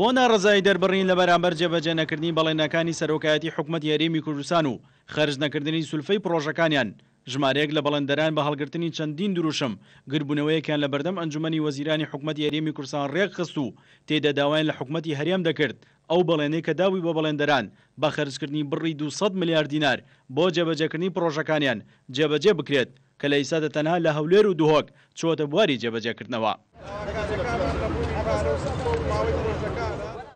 بۆ ناڕزای دەربڕین لە بەرامبەر جێبەجێ نەکردنی بەڵێنەکانی سەرۆکایەتی حکوومەت یاریمی کوردستان و خەرج نەکردنی سولفەی پرۆژەکانیان ژمارەیەک لە بەڵندەران بە هەڵگرتنی چەندین دروشم گربوونەوەیەکیان لە بەردەم ئەنجومی وەزیرانی حکوومەت یاریمی کورسان ڕێک خست و تێدا داوایان لە حکوومەتی هەرێم دەکرد ئەو بەڵێنەی کە داوی بە بەڵێندەران بە خەرجکردنی بڕی 200 میلیارد دینار بۆ جێبەجێکردنی پرۆژەکانیان جێبەجێ بکرێت کە لە ئیسادە تەنها لە هەولێر و دوهۆک چۆتە بواری جێبەجێکردنەوە.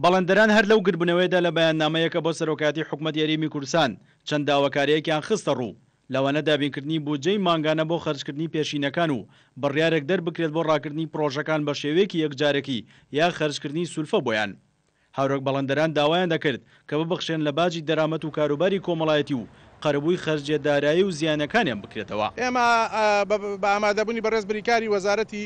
بەڵندەران هەر لەو گربنەوەیدا لە بەیاننامەیەکە بۆ سەرۆکاتی حکومت یاریمی کورسان چەند داواکاریەکیان خستە ڕوو لەوانە دابینکردنی بودجەی ماگانە بۆ خەرجکردنی پێشینەکان و بڕیارێک دەربکرێت بۆ ڕاکردنی پرۆژەکان بە شێوەیەکی یەکجارێکی یا خەرجکردنی سولفە بۆیان. هاورۆک بەڵندەران داوایان دەکرد کە ببخشێن لە باجی دەرامەت و کاروباری کۆمەڵایەتی و قەربووی خەرجێ دارایی و زیانەکانیان بکرێتەوە ئێمە بە ئامادەبوونی بەڕێز بریکاری وەزارەتی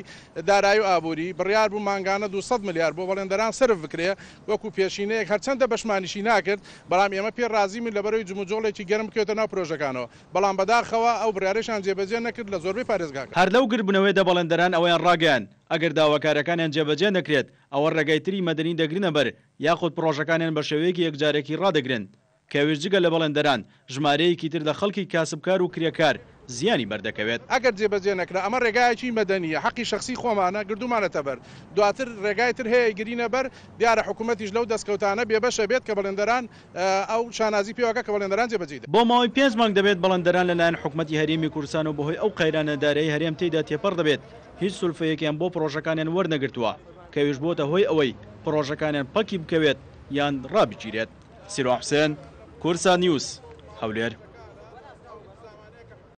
دارایی و ئابووری بڕیار بوو ماگانە 200 میلیارد بۆ بەڵێندەران سرف بکرێ وەکو پێشینەیەک هەرچەندە بەشمانیشی ناکرد بەڵام ئێمە پێ ڕازی من لەبەرەوەی جمجۆڵێکی گەرم بکێتە ناو پرۆژەکانەوە بەڵام بەداخەوە ئەو بریارشان جێبەجێ نەکرد لە زۆربەی پارێزگاکە هەر لەو گربنەوەی دە بەڵێندەران ئەویان ڕاگەیان ئەگەر داواکارەکانیان جێبەجێ نەکرێت ئەوە ڕێگای تری مەدەنی دەگرنە بەر یاخود پرۆژەکانیان بە شێوەیەکی یەکجارێکی ڕدەگرن کەوێژگە لە بەڵێندەران ژمارەیەکی تر لە خەڵکی کاسبکار و کرێکار زیانی بەردەکەوێت ئەگەر جێبەجێ نەکرا ئەمە ڕێگایەکی مەدەنیە حەقی شخصی خۆمانە گردومانەتە بەر دواتر ڕێگای تر هەیە گرینە بەر دیارە حکوومەتیش لەو دەستکەوتانە بێبەشە بێت کە بەڵندەران ئەو شانازی پێواکە کە بەڵندەران جێبەجیت بۆ ماوەی پێنج مانگ دەبێت بەڵندەران لەلایەن حکوومەتتی هەرێمی کورسان و بەهۆی ئەو قەیرانەدارەی هەرێم تێدا تێپەر دەبێت هیچ سولفەیەکیان بۆ پرۆژەکانیان وەرنەگرتووە کەویش بۆتە هۆی ئەوەی پرۆژەکانیان پەکی بکەوێت یان ڕابگیرێت سیرۆحسن كورسا نيوز هەولێر.